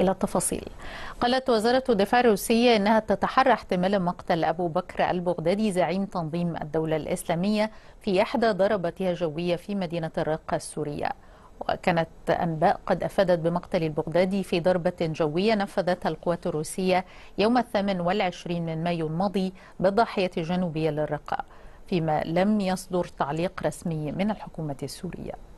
إلى التفاصيل قالت وزارة الدفاع الروسية أنها تتحرى احتمال مقتل أبو بكر البغدادي زعيم تنظيم الدولة الإسلامية في إحدى ضرباتها جوية في مدينة الرقة السورية وكانت أنباء قد أفادت بمقتل البغدادي في ضربة جوية نفذتها القوات الروسية يوم الثامن والعشرين من مايو الماضي بالضاحية الجنوبية للرقة فيما لم يصدر تعليق رسمي من الحكومة السورية